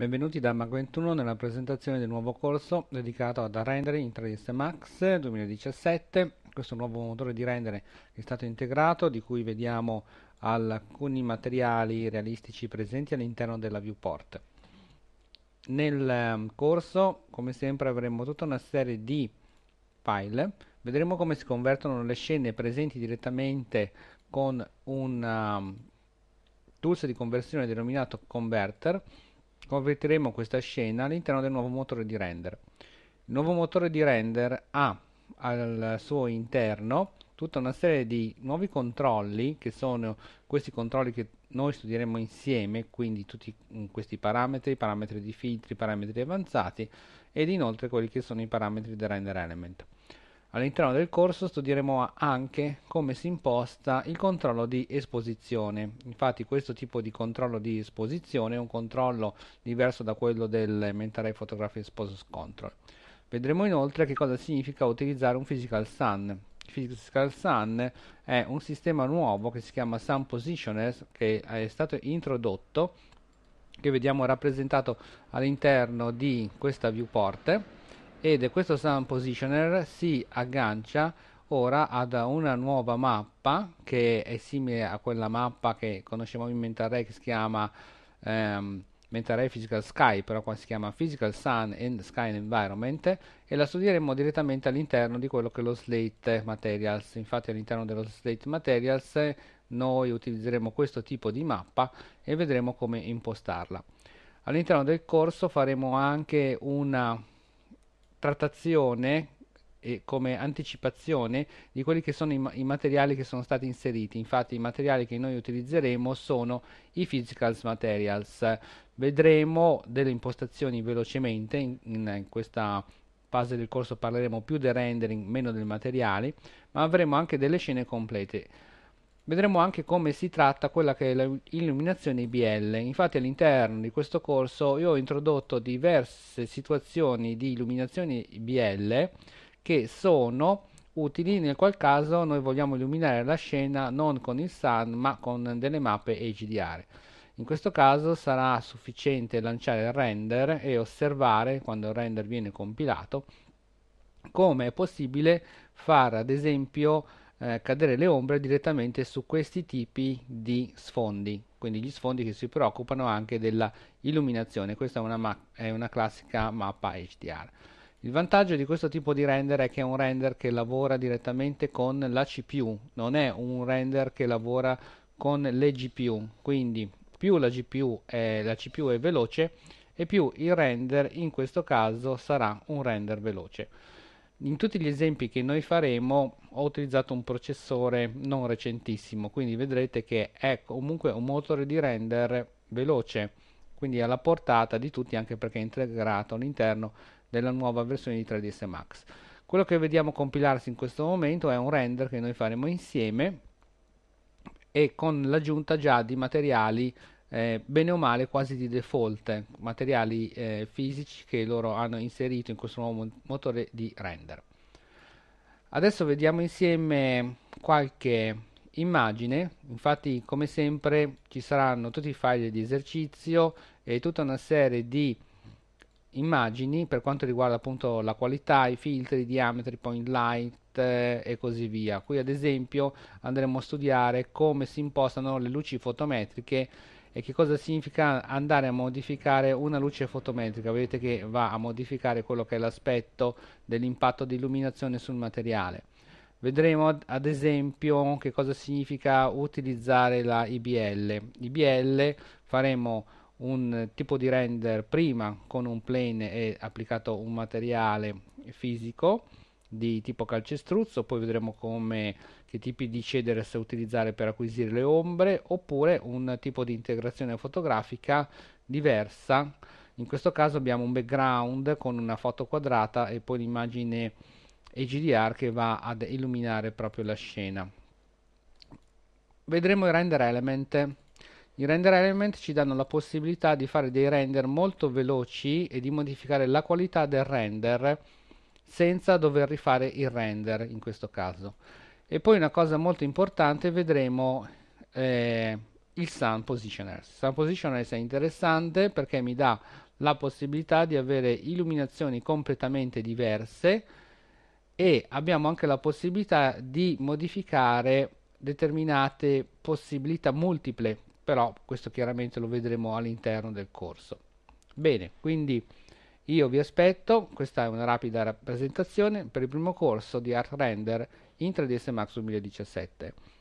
Benvenuti da Mag21 nella presentazione del nuovo corso dedicato ad rendering in 3ds Max 2017, questo nuovo motore di rendere è stato integrato di cui vediamo alcuni materiali realistici presenti all'interno della viewport. Nel ehm, corso come sempre avremo tutta una serie di file, vedremo come si convertono le scene presenti direttamente con un um, tools di conversione denominato converter convertiremo questa scena all'interno del nuovo motore di render. Il nuovo motore di render ha al suo interno tutta una serie di nuovi controlli che sono questi controlli che noi studieremo insieme, quindi tutti mm, questi parametri, parametri di filtri, parametri avanzati ed inoltre quelli che sono i parametri del render element. All'interno del corso studieremo anche come si imposta il controllo di esposizione. Infatti questo tipo di controllo di esposizione è un controllo diverso da quello del Mentare Photography Expose Control. Vedremo inoltre che cosa significa utilizzare un Physical Sun. Physical Sun è un sistema nuovo che si chiama Sun Positioner che è stato introdotto che vediamo rappresentato all'interno di questa viewport ed questo Sun Positioner si aggancia ora ad una nuova mappa che è simile a quella mappa che conosciamo in Mentarray che si chiama ehm, Mentarei Physical Sky, però qua si chiama Physical Sun and Sky Environment e la studieremo direttamente all'interno di quello che è lo Slate Materials. Infatti all'interno dello Slate Materials noi utilizzeremo questo tipo di mappa e vedremo come impostarla. All'interno del corso faremo anche una trattazione e come anticipazione di quelli che sono i, ma- i, materiali che sono stati inseriti. Infatti i materiali che noi utilizzeremo sono i physical materials. Vedremo delle impostazioni velocemente in, in, in questa fase del corso parleremo più del rendering, meno del materiale, ma avremo anche delle scene complete Vedremo anche come si tratta quella che è l'illuminazione IBL. Infatti all'interno di questo corso io ho introdotto diverse situazioni di illuminazione IBL che sono utili nel qual caso noi vogliamo illuminare la scena non con il sun ma con delle mappe HDR. In questo caso sarà sufficiente lanciare il render e osservare quando il render viene compilato come è possibile fare ad esempio eh, cadere le ombre direttamente su questi tipi di sfondi, quindi gli sfondi che si preoccupano anche della illuminazione. Questa è una, ma- è una classica mappa HDR. Il vantaggio di questo tipo di render è che è un render che lavora direttamente con la CPU, non è un render che lavora con le GPU, quindi più la, GPU è, la CPU è veloce e più il render in questo caso sarà un render veloce in tutti gli esempi che noi faremo ho utilizzato un processore non recentissimo quindi vedrete che è comunque un motore di render veloce quindi alla portata di tutti anche perché è integrato all'interno della nuova versione di 3ds Max quello che vediamo compilarsi in questo momento è un render che noi faremo insieme e con l'aggiunta già di materiali eh, bene o male quasi di default, eh, materiali eh, fisici che loro hanno inserito in questo nuovo motore di render. Adesso vediamo insieme qualche immagine, infatti come sempre ci saranno tutti i file di esercizio e tutta una serie di immagini per quanto riguarda appunto la qualità, i filtri, i diametri, point light eh, e così via. Qui ad esempio andremo a studiare come si impostano le luci fotometriche e che cosa significa andare a modificare una luce fotometrica vedete che va a modificare quello che è l'aspetto dell'impatto di illuminazione sul materiale vedremo ad, ad esempio che cosa significa utilizzare la IBL IBL faremo un tipo di render prima con un plane e applicato un materiale fisico di tipo calcestruzzo poi vedremo come che tipi di cedere ceders utilizzare per acquisire le ombre oppure un tipo di integrazione fotografica diversa in questo caso abbiamo un background con una foto quadrata e poi l'immagine EGDR che va ad illuminare proprio la scena vedremo i render element i render element ci danno la possibilità di fare dei render molto veloci e di modificare la qualità del render senza dover rifare il render in questo caso e poi una cosa molto importante, vedremo eh, il Sun Positioners. Sun Positioner è interessante perché mi dà la possibilità di avere illuminazioni completamente diverse e abbiamo anche la possibilità di modificare determinate possibilità multiple, però questo chiaramente lo vedremo all'interno del corso. Bene, quindi io vi aspetto, questa è una rapida rappresentazione per il primo corso di Art Render Intraday S Max 2017